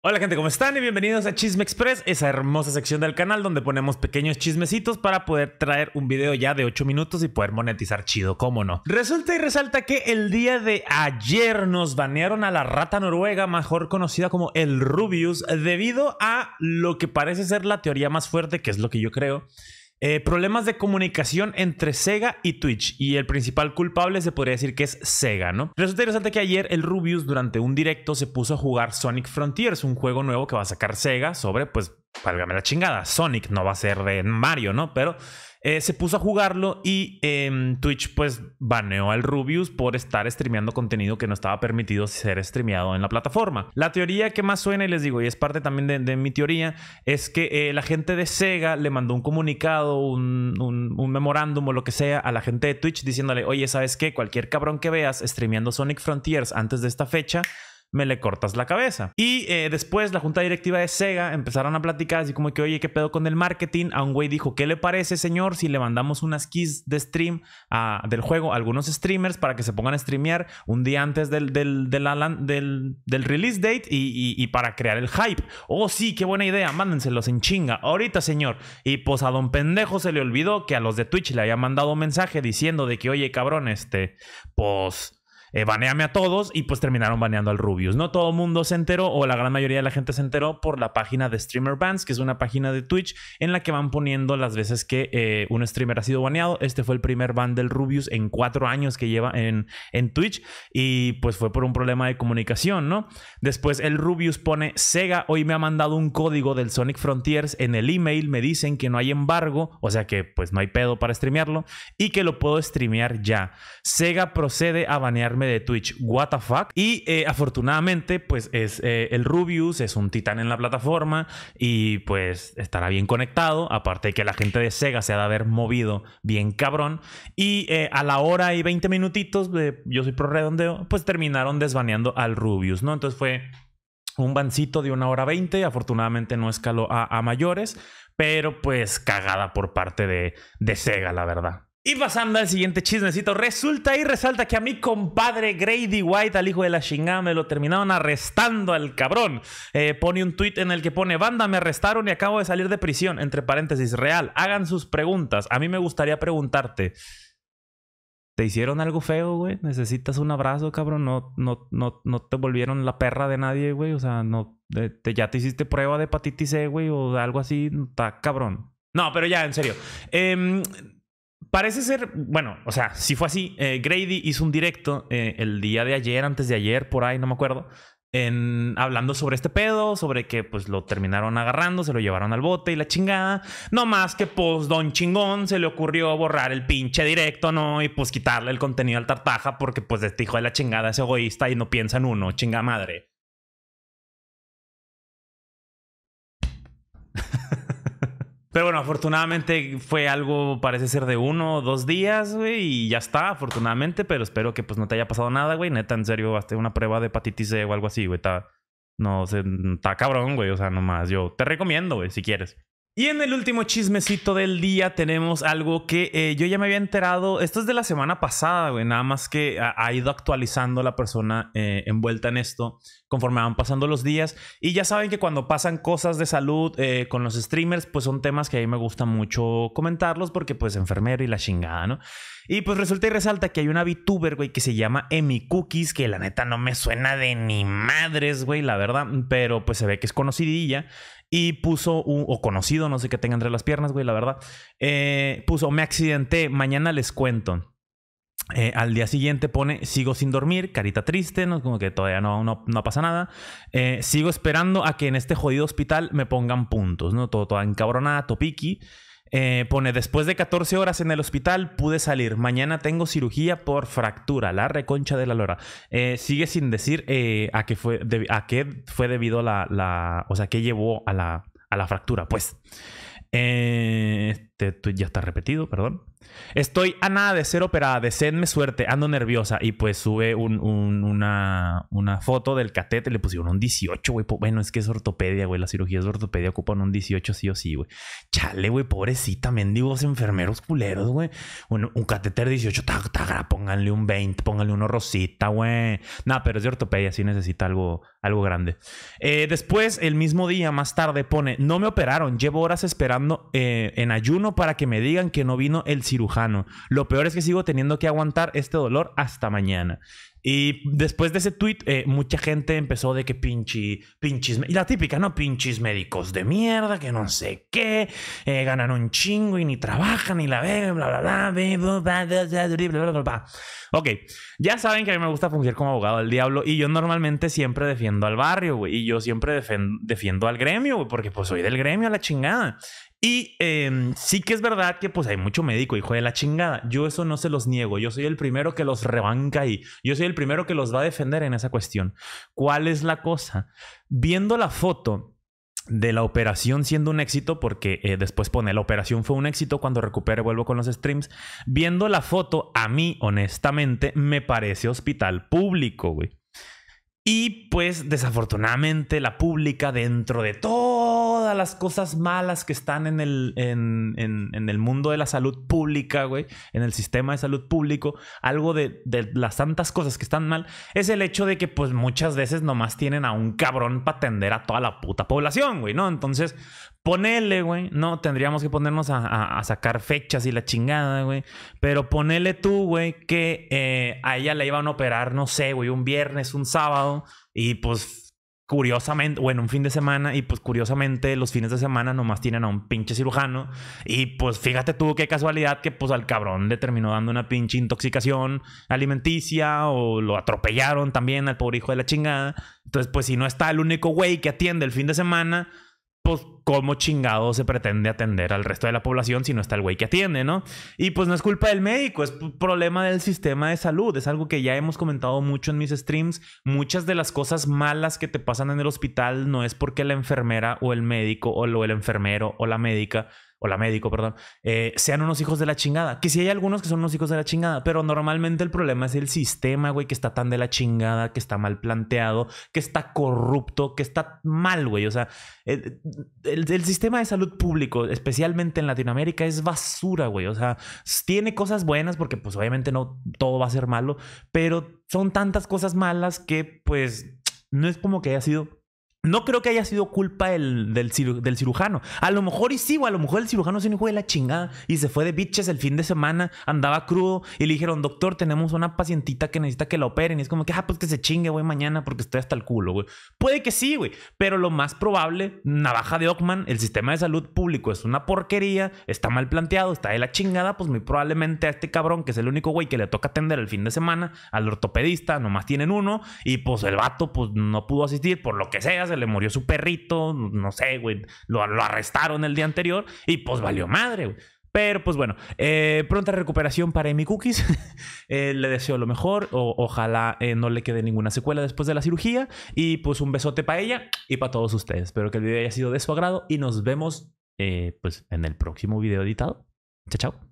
Hola gente, ¿cómo están? Y bienvenidos a Chisme Express, esa hermosa sección del canal donde ponemos pequeños chismecitos para poder traer un video ya de 8 minutos y poder monetizar chido, cómo no. Resulta y resalta que el día de ayer nos banearon a la rata noruega, mejor conocida como el Rubius, debido a lo que parece ser la teoría más fuerte, que es lo que yo creo, eh, problemas de comunicación entre Sega y Twitch. Y el principal culpable se podría decir que es Sega, ¿no? Resulta interesante que ayer el Rubius durante un directo se puso a jugar Sonic Frontiers, un juego nuevo que va a sacar Sega sobre, pues, válgame la chingada. Sonic no va a ser de Mario, ¿no? Pero eh, se puso a jugarlo y em, Twitch pues baneó al Rubius por estar streameando contenido que no estaba permitido ser streameado en la plataforma. La teoría que más suena, y les digo, y es parte también de, mi teoría, es que eh, la gente de Sega le mandó un comunicado, un, un, memorándum o lo que sea a la gente de Twitch diciéndole, oye, ¿sabes qué? Cualquier cabrón que veas streameando Sonic Frontiers antes de esta fecha, me le cortas la cabeza. Y eh, después la junta directiva de Sega empezaron a platicar así como que, oye, ¿qué pedo con el marketing? A un güey dijo, ¿qué le parece, señor, si le mandamos unas keys de stream ah, del juego a algunos streamers para que se pongan a streamear un día antes del, release date y, para crear el hype? Oh, sí, qué buena idea, mándenselos en chinga, ahorita, señor. Y pues a don pendejo se le olvidó que a los de Twitch le había mandado un mensaje diciendo de que, oye, cabrón, este, pues eh, baneame a todos y pues terminaron baneando al Rubius. No todo el mundo se enteró o la gran mayoría de la gente se enteró por la página de Streamer Bans, que es una página de Twitch en la que van poniendo las veces que eh, un streamer ha sido baneado. Este fue el primer ban del Rubius en cuatro años que lleva en, en Twitch y pues fue por un problema de comunicación, ¿no? Después el Rubius pone Sega, hoy me ha mandado un código del Sonic Frontiers en el email, me dicen que no hay embargo, o sea que pues no hay pedo para streamearlo y que lo puedo streamear ya. Sega procede a banear de Twitch. What Y eh, afortunadamente, pues es eh, el Rubius, es un titán en la plataforma y pues estará bien conectado. Aparte de que la gente de Sega se ha de haber movido bien cabrón. Y eh, a la hora y 20 minutitos, de yo soy pro redondeo, pues terminaron desvaneando al Rubius, ¿no? Entonces fue un bancito de una hora 20. Afortunadamente no escaló a, mayores, pero pues cagada por parte de Sega, la verdad. Y pasando al siguiente chismecito, resulta y resalta que a mi compadre Grady White, al hijo de la chingada, me lo terminaron arrestando al cabrón. Eh, pone un tweet en el que pone, banda, me arrestaron y acabo de salir de prisión, entre paréntesis, real. Hagan sus preguntas. A mí me gustaría preguntarte, ¿te hicieron algo feo, güey? ¿Necesitas un abrazo, cabrón? ¿No, no, no, no te volvieron la perra de nadie, güey? O sea, no, ya te hiciste prueba de hepatitis C, güey, o algo así, está cabrón. No, pero ya, en serio. Eh, Parece ser, bueno, o sea, si fue así, eh, Grady hizo un directo eh, el día de ayer, antes de ayer, por ahí, no me acuerdo, en, hablando sobre este pedo, sobre que pues lo terminaron agarrando, se lo llevaron al bote y la chingada. No más que pues Don Chingón se le ocurrió borrar el pinche directo, ¿no? Y pues quitarle el contenido al tartaja porque pues este hijo de la chingada es egoísta y no piensa en uno, chinga madre. Pero bueno, afortunadamente fue algo, parece ser de uno o dos días, güey, y ya está, afortunadamente, pero espero que pues no te haya pasado nada, güey. Neta, en serio, hasta una prueba de hepatitis C o algo así, güey. Está, no, está cabrón, güey, o sea, nomás. Yo te recomiendo, güey, si quieres. Y en el último chismecito del día tenemos algo que eh, yo ya me había enterado. Esto es de la semana pasada, güey. Nada más que ha, ido actualizando la persona eh, envuelta en esto conforme van pasando los días. Y ya saben que cuando pasan cosas de salud eh, con los streamers, pues son temas que a mí me gusta mucho comentarlos porque pues enfermero y la chingada, ¿no? Y pues resulta y resalta que hay una VTuber, güey, que se llama Emi Cookies, que la neta no me suena de ni madres, güey, la verdad, pero pues se ve que es conocidilla. Y puso, un, o conocido, no sé qué tenga entre las piernas, güey, la verdad. Eh, puso, me accidenté, mañana les cuento. Eh, al día siguiente pone, sigo sin dormir, carita triste, ¿no? como que todavía no, no, pasa nada. Eh, sigo esperando a que en este jodido hospital me pongan puntos, ¿no? Todo, toda encabronada, topiqui. Eh, pone, después de 14 horas en el hospital pude salir. Mañana tengo cirugía por fractura, la reconcha de la lora. Eh, sigue sin decir eh, a, qué fue a qué fue debido la, la, O sea, qué llevó a la, fractura, pues. Este, ya está repetido, perdón. Estoy a nada de ser operada, deseenme suerte, ando nerviosa. Y pues sube una, una, foto del catéter le pusieron un 18, güey. Bueno, es que es ortopedia, güey. Las cirugías de ortopedia ocupan un 18 sí o sí, güey. Chale, güey, pobrecita, mendigos enfermeros culeros, güey. Un, un catéter 18, ta, pónganle un 20, pónganle uno rosita, güey. Nada, pero es de ortopedia, sí necesita algo, algo grande. Eh, después, el mismo día, más tarde, pone, no me operaron, llevo horas esperando eh, en ayuno para que me digan que no vino el cirujano lo peor es que sigo teniendo que aguantar este dolor hasta mañana. Y después de ese tweet, mucha gente empezó de que pinche, pinches, y la típica, ¿no? Pinches médicos de mierda, que no sé qué, ganan un chingo y ni trabajan, ni la ve bla, bla, bla, bla, Ok, ya saben que a mí me gusta fungir como abogado del diablo y yo normalmente siempre defiendo al barrio, güey, y yo siempre defiendo, al gremio, güey, porque pues soy del gremio a la chingada. Y sí que es verdad que pues hay mucho médico, hijo de la chingada. Yo eso no se los niego. Yo soy el primero que los rebanca y Yo soy el primero que los va a defender en esa cuestión. ¿Cuál es la cosa? Viendo la foto de la operación siendo un éxito, porque eh, después pone, la operación fue un éxito, cuando recupere vuelvo con los streams, viendo la foto, a mí honestamente me parece hospital público, güey. Y pues desafortunadamente la pública dentro de todo las cosas malas que están en el, en, el mundo de la salud pública, güey, en el sistema de salud público, algo de, las tantas cosas que están mal, es el hecho de que pues muchas veces nomás tienen a un cabrón para atender a toda la puta población, güey, ¿no? Entonces, ponele, güey, no, tendríamos que ponernos a, sacar fechas y la chingada, güey, pero ponele tú, güey, que eh, a ella le iban a operar, no sé, güey, un viernes, un sábado, y pues curiosamente, bueno, un fin de semana y pues curiosamente los fines de semana nomás tienen a un pinche cirujano y pues fíjate tú qué casualidad que pues al cabrón le terminó dando una pinche intoxicación alimenticia o lo atropellaron también al pobre hijo de la chingada. Entonces pues si no está el único güey que atiende el fin de semana, pues cómo chingado se pretende atender al resto de la población si no está el güey que atiende, ¿no? Y pues no es culpa del médico, es problema del sistema de salud, es algo que ya hemos comentado mucho en mis streams, muchas de las cosas malas que te pasan en el hospital no es porque la enfermera o el médico o el enfermero o la médica o la médico, perdón, eh, sean unos hijos de la chingada. Que sí hay algunos que son unos hijos de la chingada, pero normalmente el problema es el sistema, güey, que está tan de la chingada, que está mal planteado, que está corrupto, que está mal, güey. O sea, eh, el, sistema de salud público, especialmente en Latinoamérica, es basura, güey. O sea, tiene cosas buenas porque pues obviamente no todo va a ser malo, pero son tantas cosas malas que pues no es como que haya sido no creo que haya sido culpa del, cirujano. A lo mejor y sí, o a lo mejor el cirujano se un hijo de la chingada y se fue de bitches el fin de semana, andaba crudo y le dijeron, doctor, tenemos una pacientita que necesita que la operen. Y es como que, ah, pues que se chingue, güey, mañana porque estoy hasta el culo, güey. Puede que sí, güey, pero lo más probable, navaja de Ockman, el sistema de salud público es una porquería, está mal planteado, está de la chingada, pues muy probablemente a este cabrón, que es el único güey que le toca atender el fin de semana, al ortopedista, nomás tienen uno, y pues el vato, pues no pudo asistir por lo que sea se le murió su perrito, no sé, güey, lo, arrestaron el día anterior y pues valió madre, Pero pues bueno, eh, pronta recuperación para mi Cookies. Eh, le deseo lo mejor. O, ojalá eh, no le quede ninguna secuela después de la cirugía. Y pues un besote para ella y para todos ustedes. Espero que el video haya sido de su agrado y nos vemos pues en el próximo video editado. Chao, chao.